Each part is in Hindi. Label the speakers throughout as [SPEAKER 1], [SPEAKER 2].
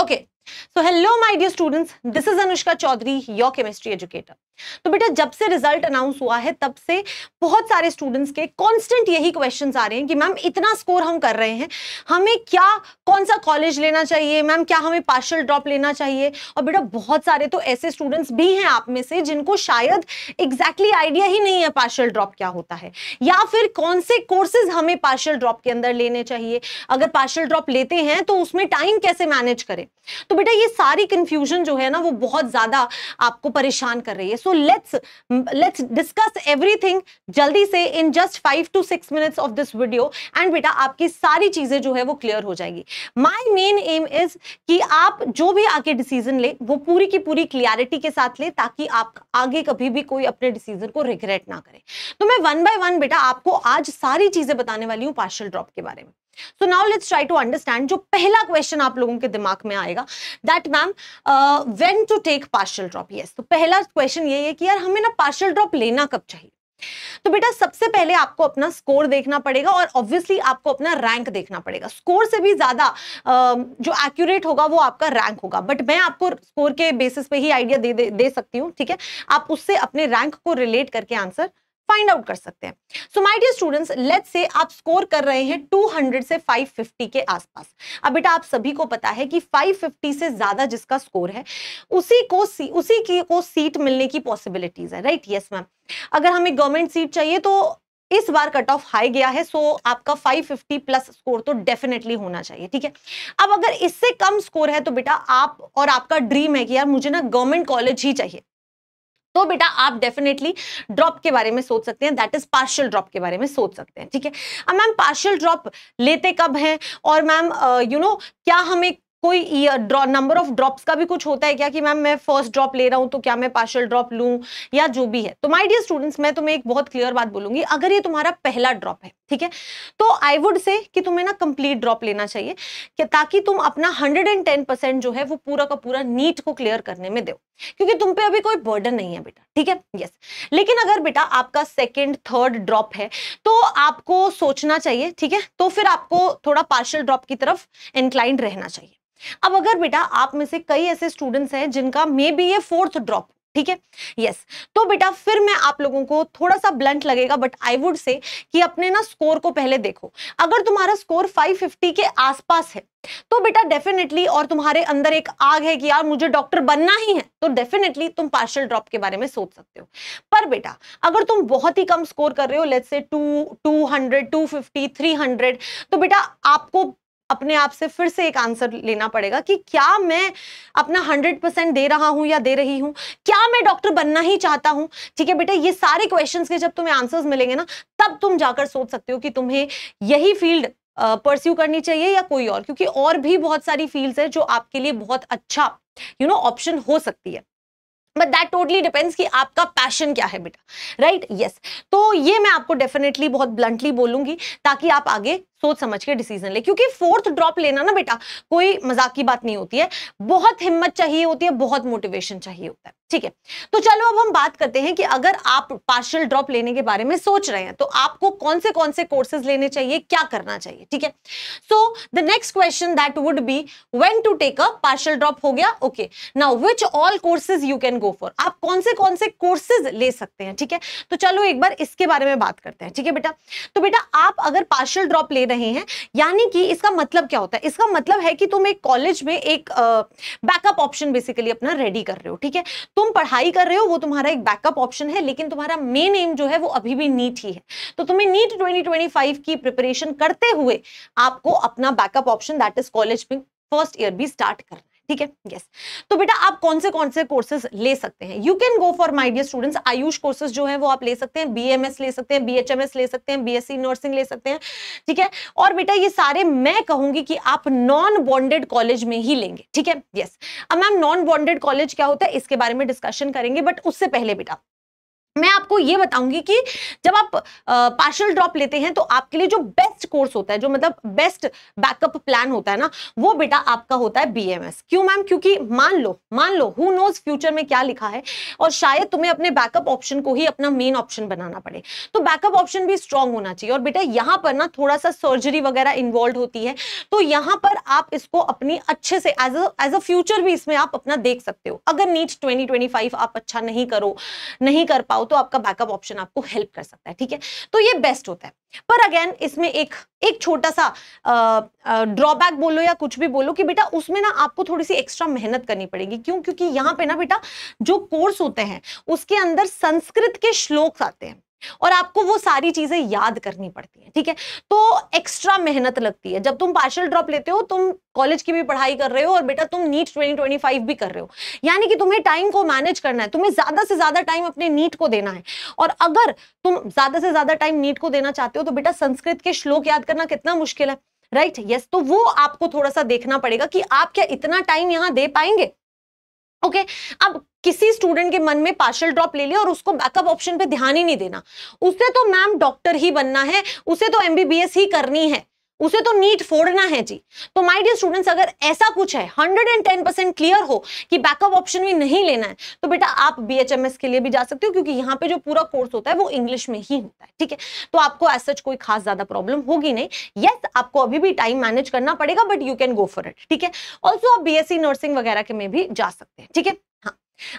[SPEAKER 1] Okay so hello my dear students this is Anushka Chaudhary your chemistry educator तो बेटा जब से रिजल्ट अनाउंस हुआ है तब से बहुत सारे स्टूडेंट्स के कांस्टेंट यही क्वेश्चंस आ रहे हैं कि मैम इतना स्कोर हम कर रहे हैं हमें क्या कौन सा कॉलेज लेना चाहिए मैम क्या हमें पार्शल ड्रॉप लेना चाहिए और बेटा बहुत सारे तो ऐसे स्टूडेंट्स भी हैं आप में से जिनको शायद एग्जैक्टली exactly आइडिया ही नहीं है पार्शल ड्रॉप क्या होता है या फिर कौन से कोर्सेज हमें पार्शल ड्रॉप के अंदर लेने चाहिए अगर पार्शल ड्रॉप लेते हैं तो उसमें टाइम कैसे मैनेज करें तो बेटा ये सारी कंफ्यूजन जो है ना वो बहुत ज्यादा आपको परेशान कर रही है so let's let's discuss everything जल्दी से in just five to six minutes of this video and बेटा आपकी सारी चीजें जो है वो क्लियर हो जाएगी माई मेन एम इज कि आप जो भी आके डिसीजन ले वो पूरी की पूरी क्लियरिटी के साथ ले ताकि आप आगे कभी भी कोई अपने डिसीजन को रिग्रेट ना करें तो मैं वन बाय वन बेटा आपको आज सारी चीजें बताने वाली हूँ पार्शल ड्रॉप के बारे में so now let's try to understand जो पहला क्वेश्चन आप लोगों के दिमाग में आएगा that ma'am when to take partial drop yes तो पहला क्वेश्चन ये है कि यार हमें ना पार्शियल ड्रॉप लेना कब चाहिए तो बेटा सबसे पहले आपको अपना स्कोर देखना पड़ेगा और ऑब्वियसली आपको अपना रैंक देखना पड़ेगा स्कोर से भी ज्यादा uh, जो एक्यूरेट होगा वो आपका रैंक होगा बट मैं आपको स्कोर के बेसिस पे ही आइडिया दे, दे, दे सकती हूँ ठीक है आप उससे अपने रैंक को रिलेट करके आंसर फाइंड आउट कर सकते हैं so my dear students let's say आप स्कोर कर रहे हैं 200 से 550 के आसपास अब बेटा आप सभी को पता है कि 550 से ज्यादा जिसका स्कोर है उसी को उसी की को सीट मिलने की पॉसिबिलिटीज है राइट यस मैम अगर हमें गवर्नमेंट सीट चाहिए तो इस बार कट ऑफ हाई गया है सो आपका 550 प्लस स्कोर तो डेफिनेटली होना चाहिए ठीक है अब अगर इससे कम स्कोर है तो बेटा आप और आपका ड्रीम है कि यार मुझे ना गवर्नमेंट कॉलेज ही चाहिए तो बेटा आप डेफिनेटली ड्रॉप के बारे में सोच सकते हैं दैट इज पार्शियल ड्रॉप के बारे में सोच सकते हैं ठीक है अब मैम पार्शियल ड्रॉप लेते कब हैं और मैम यू नो क्या हमें कोई नंबर ऑफ ड्रॉप्स का भी कुछ होता है क्या कि मैम मैं फर्स्ट ड्रॉप ले रहा हूँ तो क्या मैं पार्शल ड्रॉप लूँ या जो भी है तो माय डियर स्टूडेंट्स मैं तुम्हें एक बहुत क्लियर बात बोलूंगी अगर ये तुम्हारा पहला ड्रॉप है ठीक है तो आई वुड से कि तुम्हें ना कंप्लीट ड्रॉप लेना चाहिए कि ताकि तुम अपना हंड्रेड परसेंट जो है वो पूरा का पूरा नीट को क्लियर करने में दो क्योंकि तुम पे अभी कोई बर्डन नहीं है बेटा ठीक है यस लेकिन अगर बेटा आपका सेकेंड थर्ड ड्रॉप है तो आपको सोचना चाहिए ठीक है तो फिर आपको थोड़ा पार्शल ड्रॉप की तरफ इंक्लाइंड रहना चाहिए अब अगर बेटा आप में से कई ऐसे स्टूडेंट्स हैं जिनका मे बी ये फोर्थ ड्रॉप ठीक है यस तो बेटा फिर मैं आप लोगों को थोड़ा सा ब्लंट लगेगा बट आई वुड से कि अपने ना स्कोर को पहले देखो अगर तुम्हारा स्कोर 550 के आसपास है तो बेटा डेफिनेटली और तुम्हारे अंदर एक आग है कि यार मुझे डॉक्टर बनना ही है तो डेफिनेटली तुम पार्शल ड्रॉप के बारे में सोच सकते हो पर बेटा अगर तुम बहुत ही कम स्कोर कर रहे हो let say two two hundred two fifty three hundred तो बेटा आपको अपने आप से फिर से एक आंसर लेना पड़ेगा कि क्या मैं अपना हंड्रेड परसेंट दे रहा हूं या दे रही हूं क्या मैं डॉक्टर बनना ही चाहता हूं ठीक है बेटा ये सारे क्वेश्चंस के जब तुम्हें आंसर्स मिलेंगे ना तब तुम जाकर सोच सकते हो कि तुम्हें यही फील्ड परस्यू करनी चाहिए या कोई और क्योंकि और भी बहुत सारी फील्ड है जो आपके लिए बहुत अच्छा यू नो ऑप्शन हो सकती है बट दैट टोटली डिपेंड्स कि आपका पैशन क्या है बेटा राइट right? Yes yes. तो ये मैं आपको डेफिनेटली बहुत ब्लंटली बोलूंगी ताकि आप आगे सोच समझ के डिसीजन ले क्योंकि फोर्थ ड्रॉप लेना ना बेटा कोई मजाक की बात नहीं होती है बहुत हिम्मत चाहिए होती है बहुत मोटिवेशन चाहिए होता है ठीक है तो चलो अब हम बात करते हैं कि अगर आप पार्शियल ड्रॉप लेने के बारे में सोच रहे हैं तो आपको कौन से कौन से कोर्सेज लेने चाहिए क्या करना चाहिए ठीक है so the next question that would be when to take a partial drop हो गया okay now which all courses you can go for आप कौन से कौन से कोर्सेज ले सकते हैं ठीक है तो चलो एक बार इसके बारे में बात करते हैं ठीक है बेटा तो बेटा आप अगर पार्शियल ड्रॉप ले रहे हैं यानी कि इसका मतलब क्या होता है इसका मतलब है कि तुम एक कॉलेज में एक बैकअप ऑप्शन बेसिकली अपना रेडी कर रहे हो ठीक है तुम पढ़ाई कर रहे हो वो तुम्हारा एक बैकअप ऑप्शन है लेकिन तुम्हारा मेन एम जो है वो अभी भी नीट ही है तो तुम्हें नीट ट्वेंटी की प्रिपरेशन करते हुए आपको अपना backup option that is college में फर्स्ट ईयर भी स्टार्ट करना ठीक है यस तो बेटा आप कौन से कौन से कोर्सेज ले सकते हैं you can go for my dear students Ayush courses जो है वो आप ले सकते हैं बीएमएस ले सकते हैं बीएचएमएस ले सकते हैं बीएससी नर्सिंग ले सकते हैं ठीक है और बेटा ये सारे मैं कहूंगी कि आप नॉन बॉन्डेड कॉलेज में ही लेंगे ठीक है यस अब मैम नॉन बॉन्डेड कॉलेज क्या होता है इसके बारे में डिस्कशन करेंगे बट उससे पहले बेटा आपको ये बताऊंगी कि जब आप पार्शल ड्रॉप लेते हैं तो आपके लिए जो बेस्ट कोर्स होता है जो मतलब बेस्ट बैकअप प्लान होता है ना वो बेटा आपका होता है बीएमएस क्यों मैम क्योंकि मान लो मान लो हु नोज फ्यूचर में क्या लिखा है और शायद तुम्हें अपने बैकअप ऑप्शन को ही अपना मेन ऑप्शन बनाना पड़े तो बैकअप ऑप्शन भी स्ट्रांग होना चाहिए और बेटा यहाँ पर ना थोड़ा सा सर्जरी वगैरह इन्वॉल्व होती है तो यहाँ पर आप इसको अपनी अच्छे से एज एज अ फ्यूचर भी इसमें आप अपना देख सकते हो अगर नीट ट्वेंटी आप अच्छा नहीं करो नहीं कर पाओ तो आपका बैकअप ऑप्शन आपको हेल्प कर सकता है ठीक है तो ये बेस्ट होता है पर अगेन इसमें एक एक छोटा सा ड्रॉबैक बोलो या कुछ भी बोलो कि बेटा उसमें ना आपको थोड़ी सी एक्स्ट्रा मेहनत करनी पड़ेगी क्यों क्योंकि यहाँ पे ना बेटा जो कोर्स होते हैं उसके अंदर संस्कृत के श्लोक आते हैं और आपको वो सारी चीजें याद करनी पड़ती हैं ठीक है तो एक्स्ट्रा मेहनत लगती है जब तुम पार्शल ड्रॉप लेते हो तुम कॉलेज की भी पढ़ाई कर रहे हो और बेटा तुम नीट 2025 भी कर रहे हो यानी कि तुम्हें टाइम को मैनेज करना है तुम्हें ज्यादा से ज्यादा टाइम अपने नीट को देना है और अगर तुम ज्यादा से ज्यादा टाइम नीट को देना चाहते हो तो बेटा संस्कृत के श्लोक याद करना कितना मुश्किल है राइट right? यस yes, तो वो आपको थोड़ा सा देखना पड़ेगा कि आप क्या इतना टाइम यहाँ दे पाएंगे ओके okay, अब किसी स्टूडेंट के मन में पार्शल ड्रॉप ले लिया और उसको बैकअप ऑप्शन पे ध्यान ही नहीं देना उसे तो मैम डॉक्टर ही बनना है उसे तो एमबीबीएस ही करनी है उसे तो नीट फोड़ना है जी तो माय डियर स्टूडेंट्स अगर ऐसा कुछ है 110 परसेंट क्लियर हो कि बैकअप ऑप्शन भी नहीं लेना है तो बेटा आप बीएचएमएस के लिए भी जा सकते हो क्योंकि यहाँ पे जो पूरा कोर्स होता है वो इंग्लिश में ही होता है ठीक है तो आपको एज सच कोई खास ज्यादा प्रॉब्लम होगी नहीं यस yes, आपको अभी भी टाइम मैनेज करना पड़ेगा but you can go for it ठीक है ऑल्सो आप बी नर्सिंग वगैरह के में भी जा सकते हैं ठीक है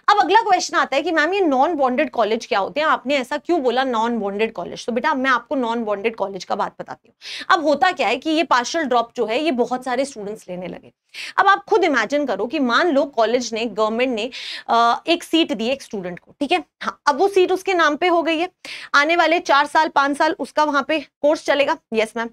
[SPEAKER 1] अब अगला क्वेश्चन आता है कि मैम ये नॉन बॉन्डेड कॉलेज क्या होते हैं आपने ऐसा क्यों बोला नॉन बॉन्डेड कॉलेज तो बेटा मैं आपको नॉन बॉन्डेड कॉलेज का बात बताती हूँ अब होता क्या है कि ये पार्शल ड्रॉप जो है ये बहुत सारे स्टूडेंट्स लेने लगे अब आप खुद इमेजिन करो कि मान लो कॉलेज ने गवर्नमेंट ने एक सीट दी एक स्टूडेंट को ठीक है हाँ अब वो सीट उसके नाम पे हो गई है आने वाले चार साल पांच साल उसका वहां पे कोर्स चलेगा यस मैम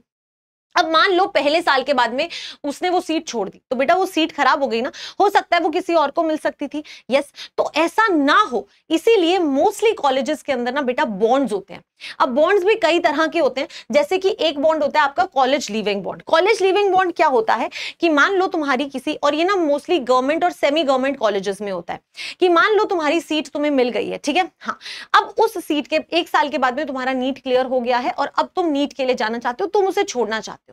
[SPEAKER 1] अब मान लो पहले साल के बाद में उसने वो सीट छोड़ दी तो बेटा वो सीट खराब हो गई ना हो सकता है वो किसी और को मिल सकती थी यस तो ऐसा ना हो इसीलिए मोस्टली कॉलेजेस के अंदर ना बेटा बॉन्ड्स होते हैं अब बॉन्ड्स भी कई तरह के होते हैं जैसे कि एक बॉन्ड होता है आपका college leaving bond college leaving bond क्या होता है कि मान लो तुम्हारी किसी और ये ना मोस्टली गवर्नमेंट और सेमी गवर्नमेंट कॉलेजेस में होता है कि मान लो तुम्हारी सीट तुम्हें मिल गई है ठीक है हाँ अब उस सीट के एक साल के बाद में तुम्हारा नीट क्लियर हो गया है और अब तुम नीट के लिए जाना चाहते हो तुम उसे छोड़ना चाहते हो सकते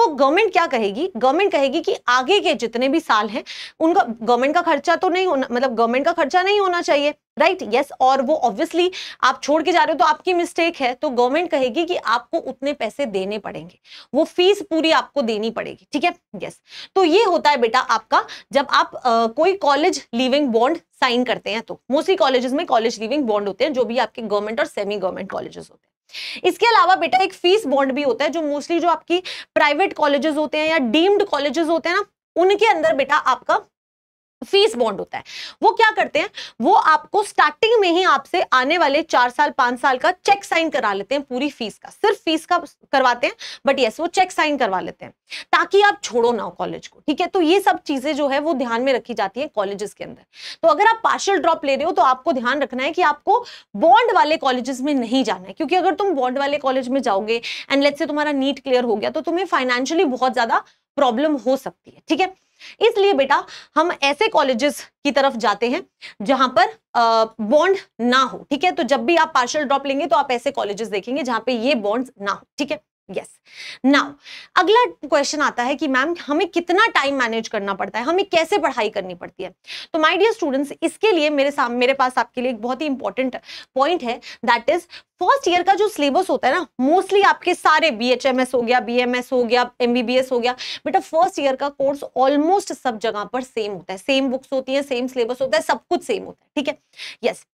[SPEAKER 1] हो तो गवर्नमेंट क्या कहेगी गवर्नमेंट कहेगी कि आगे के जितने भी साल हैं उनका गवर्नमेंट का खर्चा तो नहीं होना मतलब गवर्नमेंट का खर्चा नहीं होना चाहिए राइट right? यस yes, और वो ऑब्वियसली आप छोड़ के जा रहे हो तो आपकी मिस्टेक है तो गवर्नमेंट कहेगी कि आपको उतने पैसे देने पड़ेंगे वो फीस पूरी आपको देनी पड़ेगी ठीक है यस yes. तो ये होता है बेटा आपका जब आप आ, कोई कॉलेज लिविंग बॉन्ड साइन करते हैं तो मोस्टली कॉलेजेस में कॉलेज लिविंग बॉन्ड होते हैं जो भी आपके गवर्नमेंट और सेमी गवर्नमेंट कॉलेजेस होते हैं इसके अलावा बेटा एक फीस बॉन्ड भी होता है जो मोस्टली जो आपकी प्राइवेट कॉलेजेस होते हैं या डीम्ड कॉलेजेस होते हैं ना उनके अंदर बेटा आपका फीस बॉन्ड होता है वो क्या करते हैं वो आपको स्टार्टिंग में ही आपसे आने वाले चार साल पांच साल का चेक साइन करा लेते हैं पूरी फीस का सिर्फ फीस का करवाते हैं बट यस वो चेक साइन करवा लेते हैं ताकि आप छोड़ो ना कॉलेज को ठीक है तो ये सब चीजें जो है वो ध्यान में रखी जाती है कॉलेजेस के अंदर तो अगर आप पार्शल ड्रॉप ले रहे हो तो आपको ध्यान रखना है कि आपको बॉन्ड वाले कॉलेजेस में नहीं जाना है क्योंकि अगर तुम बॉन्ड वाले कॉलेज में जाओगे एंड लेट से तुम्हारा नीट क्लियर हो गया तो तुम्हें फाइनेंशियली बहुत ज्यादा प्रॉब्लम हो सकती है ठीक है इसलिए बेटा हम ऐसे कॉलेजेस की तरफ जाते हैं जहां पर बॉन्ड ना हो ठीक है तो जब भी आप पार्शल ड्रॉप लेंगे तो आप ऐसे कॉलेजेस देखेंगे जहां पे ये बॉन्ड्स ना हो ठीक है यस नाउ अगला क्वेश्चन आता है कि मैम हमें कितना टाइम मैनेज करना पड़ता है हमें कैसे पढ़ाई करनी पड़ती है तो माय डियर स्टूडेंट्स इसके लिए मेरे साम मेरे पास आपके लिए एक बहुत ही इंपॉर्टेंट पॉइंट है दैट इज फर्स्ट ईयर का जो सिलेबस होता है ना मोस्टली आपके सारे बी हो गया बी हो गया एम हो गया बेटा फर्स्ट ईयर का कोर्स ऑलमोस्ट सब जगह पर सेम होता है सेम बुक्स होती है सेम सिलेबस होता है सब कुछ सेम होता है ठीक है यस yes.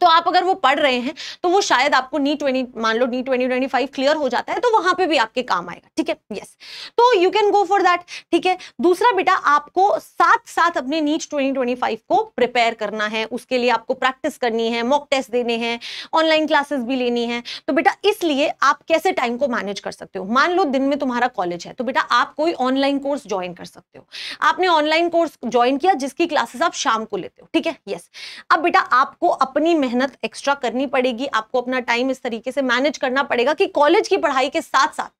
[SPEAKER 1] तो आप अगर वो पढ़ रहे हैं तो वो शायद आपको नी ट्वेंटी e मान लो NEET twenty twenty five clear हो जाता है तो वहां पे भी आपके काम आएगा ठीक है यस तो you can go for that ठीक है दूसरा बेटा आपको साथ साथ अपने नीच ट्वेंटी ट्वेंटी फाइव को प्रिपेयर करना है उसके लिए आपको प्रैक्टिस करनी है मॉक टेस्ट देने हैं ऑनलाइन क्लासेस भी लेनी है तो बेटा इसलिए आप कैसे टाइम को मैनेज कर सकते हो मान लो दिन में तुम्हारा कॉलेज है तो बेटा आप कोई ऑनलाइन कोर्स ज्वाइन कर सकते हो आपने ऑनलाइन कोर्स ज्वाइन किया जिसकी क्लासेस आप शाम को लेते हो ठीक है यस अब बेटा आपको अपनी मेहनत एक्स्ट्रा करनी पड़ेगी आपको अपना टाइम इस तरीके से मैनेज करना पड़ेगा कि कॉलेज की पढ़ाई के साथ साथ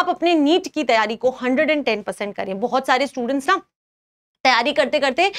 [SPEAKER 1] आप अपने नीट की तैयारी को 110 परसेंट करें बहुत सारे स्टूडेंट्स ना तैयारी करते करते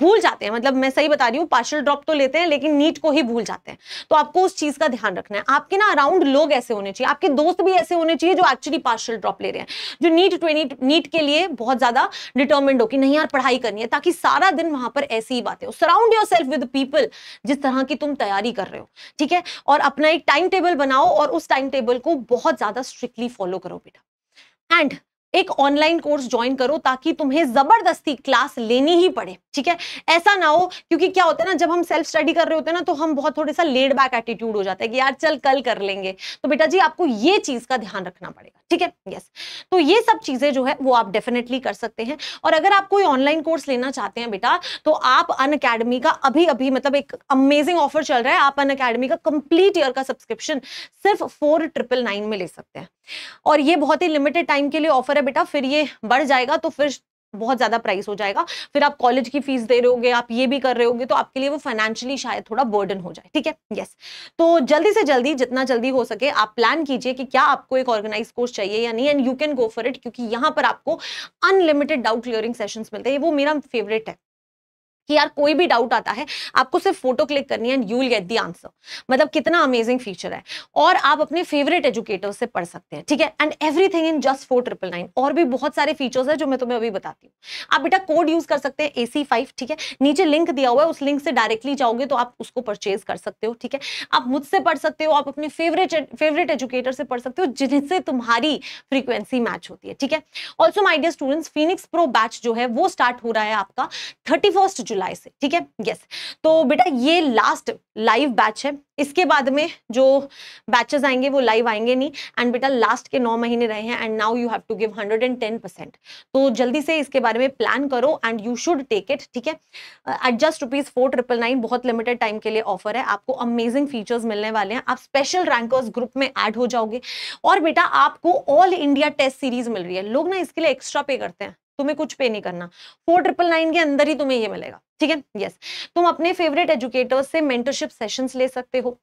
[SPEAKER 1] भूल जाते हैं मतलब मैं सही बता रही हूँ पार्शल ड्रॉप तो लेते हैं लेकिन नीट को ही भूल जाते हैं तो आपको उस चीज का ध्यान रखना है आपके ना अराउंड लोग ऐसे होने चाहिए आपके दोस्त भी ऐसे होने चाहिए जो एक्चुअली पार्शल ड्रॉप ले रहे हैं जो नीट ट्वेंटी नीट के लिए बहुत ज्यादा डिटर्मेंट हो कि नहीं यार पढ़ाई करनी है ताकि सारा दिन वहां पर ऐसी ही बातें हो surround yourself with people जिस तरह की तुम तैयारी कर रहे हो ठीक है और अपना एक टाइम टेबल बनाओ और उस टाइम टेबल को बहुत ज्यादा स्ट्रिक्टली फॉलो करो बेटा एंड एक ऑनलाइन कोर्स ज्वाइन करो ताकि तुम्हें जबरदस्ती क्लास लेनी ही पड़े ठीक है ऐसा ना हो क्योंकि क्या होता है ना जब हम सेल्फ स्टडी कर रहे होते हैं ना तो हम बहुत थोड़े सा लेड बैक एटीट्यूड हो जाता है कि यार चल कल कर लेंगे तो बेटा जी आपको ये चीज का ध्यान रखना पड़ेगा ठीक है यस तो ये सब चीजें जो है वो आप डेफिनेटली कर सकते हैं और अगर आप कोई ऑनलाइन कोर्स लेना चाहते हैं बेटा तो आप अन अकेडमी का अभी अभी मतलब एक अमेजिंग ऑफर चल रहा है आप अन अकेडमी का कंप्लीट ईयर का सब्सक्रिप्शन सिर्फ फोर ट्रिपल नाइन में ले सकते हैं और ये बहुत ही लिमिटेड टाइम के लिए ऑफर है बेटा फिर ये बढ़ जाएगा तो फिर बहुत ज्यादा प्राइस हो जाएगा फिर आप कॉलेज की फीस दे रहे होगे आप ये भी कर रहे होगे तो आपके लिए वो फाइनेंशियली शायद थोड़ा बर्डन हो जाए ठीक है यस yes. तो जल्दी से जल्दी जितना जल्दी हो सके आप प्लान कीजिए कि क्या आपको एक ऑर्गेनाइज कोर्स चाहिए या नहीं and you can go for it क्योंकि यहां पर आपको अनलिमिटेड डाउट क्लियरिंग सेशन मिलते हैं वो मेरा फेवरेट है कि यार कोई भी डाउट आता है आपको सिर्फ फोटो क्लिक करनी है and you will get the answer मतलब कितना अमेजिंग फीचर है और आप अपने फेवरेट एजुकेटर से पढ़ सकते हैं ठीक है and everything in just four triple nine और भी बहुत सारे फीचर्स है जो मैं तुम्हें अभी बताती हूँ आप बेटा कोड यूज कर सकते हैं ए फाइव ठीक है नीचे लिंक दिया हुआ है उस लिंक से डायरेक्टली जाओगे तो आप उसको परचेज कर सकते हो ठीक है आप मुझसे पढ़ सकते हो आप अपने फेवरेट फेवरेट एजुकेटर से पढ़ सकते हो जिनसे तुम्हारी फ्रीक्वेंसी मैच होती है ठीक है also my students Phoenix pro batch जो है वो स्टार्ट हो रहा है आपका थर्टी फर्स्ट जुलाई से ठीक है यस तो बेटा ये लास्ट लाइव बैच है इसके बाद में जो बैचेस आएंगे वो लाइव आएंगे नहीं एंड बेटा लास्ट के नौ महीने रहे हैं and now you have to give hundred and ten percent तो जल्दी से इसके बारे में प्लान करो and you should take it ठीक है at just rupees four triple nine बहुत लिमिटेड टाइम के लिए ऑफर है आपको अमेजिंग फीचर्स मिलने वाले हैं आप स्पेशल रैंकर्स ग्रुप में ऐड हो जाओगे और बेटा आपको ऑल इंडिया टेस्ट सीरीज मिल रही है लोग ना इसके लिए एक्स्ट्रा पे करते हैं तुम्हें कुछ पे नहीं करना फोर ट्रिपल नाइन के अंदर ही तुम्हें ये मिलेगा ठीक है यस तुम अपने फेवरेट एजुकेटर्स से मेंटरशिप सेशंस ले सकते हो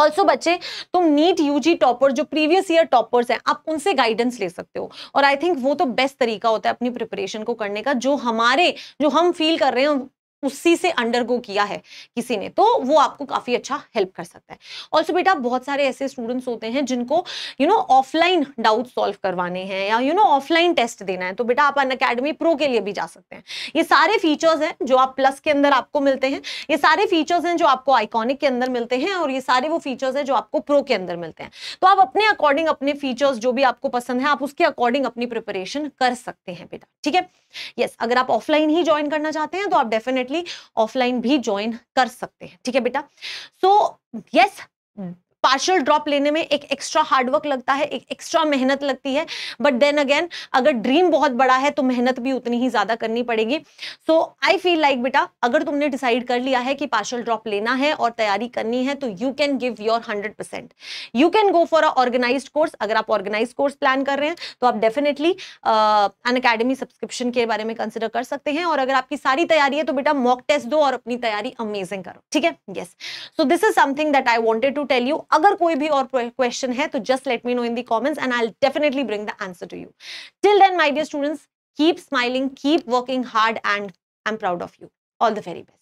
[SPEAKER 1] ऑल्सो बच्चे तुम नीट यूजी टॉपर जो प्रीवियस ईयर टॉपर्स हैं आप उनसे गाइडेंस ले सकते हो और आई थिंक वो तो बेस्ट तरीका होता है अपनी प्रिपरेशन को करने का जो हमारे जो हम फील कर रहे हैं उसी से अंडरगो किया है किसी ने तो वो आपको काफ़ी अच्छा हेल्प कर सकता है ऑल्सो बेटा बहुत सारे ऐसे स्टूडेंट्स होते हैं जिनको you know offline doubt solve करवाने हैं या यू नो ऑफलाइन टेस्ट देना है तो बेटा आप अन अकेडमी प्रो के लिए भी जा सकते हैं ये सारे फीचर्स हैं जो आप प्लस के अंदर आपको मिलते हैं ये सारे फीचर्स हैं जो आपको आइकॉनिक के अंदर मिलते हैं और ये सारे वो फीचर्स हैं जो आपको प्रो के अंदर मिलते हैं तो आप अपने अकॉर्डिंग अपने फीचर्स जो भी आपको पसंद है आप उसके अकॉर्डिंग अपनी प्रिपरेशन कर सकते हैं बेटा ठीक है यस अगर आप ऑफलाइन ही ज्वाइन करना चाहते हैं तो आप डेफिनेटली डायरेक्टली ऑफलाइन भी ज्वाइन कर सकते हैं ठीक है बेटा सो यस पार्शल ड्रॉप लेने में एक एक्स्ट्रा हार्डवर्क लगता है एक एक्स्ट्रा मेहनत लगती है बट देन अगेन अगर ड्रीम बहुत बड़ा है तो मेहनत भी उतनी ही ज्यादा करनी पड़ेगी सो आई फील लाइक बेटा अगर तुमने डिसाइड कर लिया है कि पार्शल ड्रॉप लेना है और तैयारी करनी है तो you can give your hundred percent you can go for a organise course अगर आप ऑर्गेनाइज कोर्स प्लान कर रहे हैं तो आप डेफिनेटली अन अकेडमी सब्सक्रिप्शन के बारे में कंसिडर कर सकते हैं और अगर आपकी सारी तैयारी है तो बेटा मॉक टेस्ट दो और अपनी तैयारी अमेजिंग करो ठीक है yes so this is something that I wanted to tell you अगर कोई भी और क्वेश्चन है तो just let me know in the comments and I definitely bring the answer to you till then my dear students keep smiling keep working hard and I am proud of you all the very best